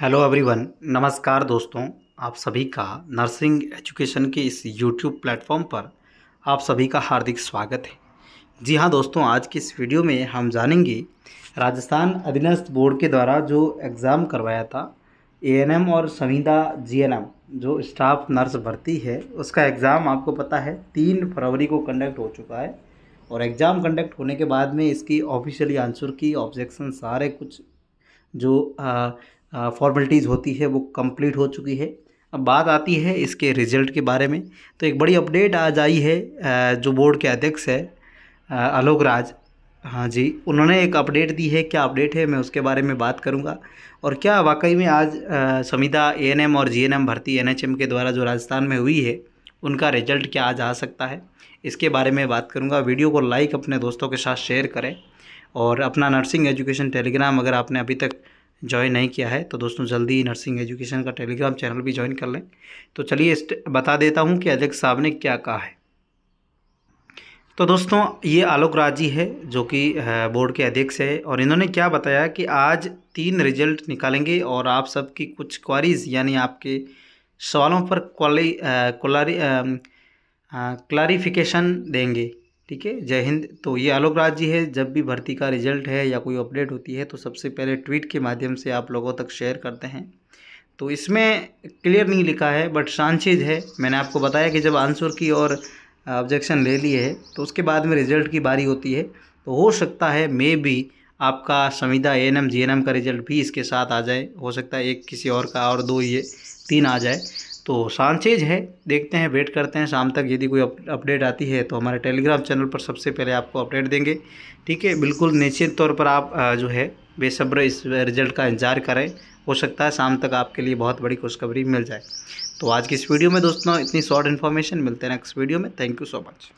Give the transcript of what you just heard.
hello everyone नमस्कार दोस्तों आप सभी का नर्सिंग एजुकेशन के इस यूट्यूब प्लेटफॉर्म पर आप सभी का हार्दिक स्वागत है जी हाँ दोस्तों आज की इस वीडियो में हम जानेंगे राजस्थान अधीनस्थ बोर्ड के द्वारा जो एग्ज़ाम करवाया था एएनएम और संविदा जीएनएम जो स्टाफ नर्स भर्ती है उसका एग्ज़ाम आपको पता है तीन फरवरी को कंडक्ट हो चुका है और एग्ज़ाम कंडक्ट होने के बाद में इसकी ऑफिशियली आंसर की ऑब्जेक्शन सारे कुछ जो फॉर्मेलिटीज़ होती है वो कंप्लीट हो चुकी है अब बात आती है इसके रिजल्ट के बारे में तो एक बड़ी अपडेट आज आई है जो बोर्ड के अध्यक्ष है आलोक राज हाँ जी उन्होंने एक अपडेट दी है क्या अपडेट है मैं उसके बारे में बात करूंगा और क्या वाकई में आज संविदा एएनएम और जीएनएम भर्ती एनएचएम के द्वारा जो राजस्थान में हुई है उनका रिजल्ट क्या आज आ सकता है इसके बारे में बात करूंगा वीडियो को लाइक अपने दोस्तों के साथ शेयर करें और अपना नर्सिंग एजुकेशन टेलीग्राम अगर आपने अभी तक ज्वाइन नहीं किया है तो दोस्तों जल्दी नर्सिंग एजुकेशन का टेलीग्राम चैनल भी ज्वाइन कर लें तो चलिए बता देता हूँ कि अध्यक्ष साहब ने क्या कहा है तो दोस्तों ये आलोक राज जी है जो कि बोर्ड के अध्यक्ष है और इन्होंने क्या बताया कि आज तीन रिजल्ट निकालेंगे और आप सबकी कुछ क्वारीज यानी आपके सवालों पर क्वाली क्लारी क्लारीफिकेशन देंगे ठीक है जय हिंद तो ये आलोक राज जी है जब भी भर्ती का रिजल्ट है या कोई अपडेट होती है तो सबसे पहले ट्वीट के माध्यम से आप लोगों तक शेयर करते हैं तो इसमें क्लियर नहीं लिखा है बट सांचिज है मैंने आपको बताया कि जब आंसर की और ऑब्जेक्शन ले लिए है तो उसके बाद में रिजल्ट की बारी होती है तो हो सकता है मे भी आपका संविदा A N M G N M का रिजल्ट भी इसके साथ आ जाए हो सकता है एक किसी और का और दो ये तीन आ जाए तो सांसेज है देखते हैं वेट करते हैं शाम तक यदि कोई अपडेट आती है तो हमारे टेलीग्राम चैनल पर सबसे पहले आपको अपडेट देंगे ठीक है बिल्कुल निश्चित तौर पर आप जो है बेसब्र इस रिजल्ट का इंतज़ार करें हो सकता है शाम तक आपके लिए बहुत बड़ी खुशखबरी मिल जाए तो आज की इस वीडियो में दोस्तों इतनी शॉर्ट इन्फॉर्मेशन मिलते हैं नेक्स्ट वीडियो में थैंक यू सो मच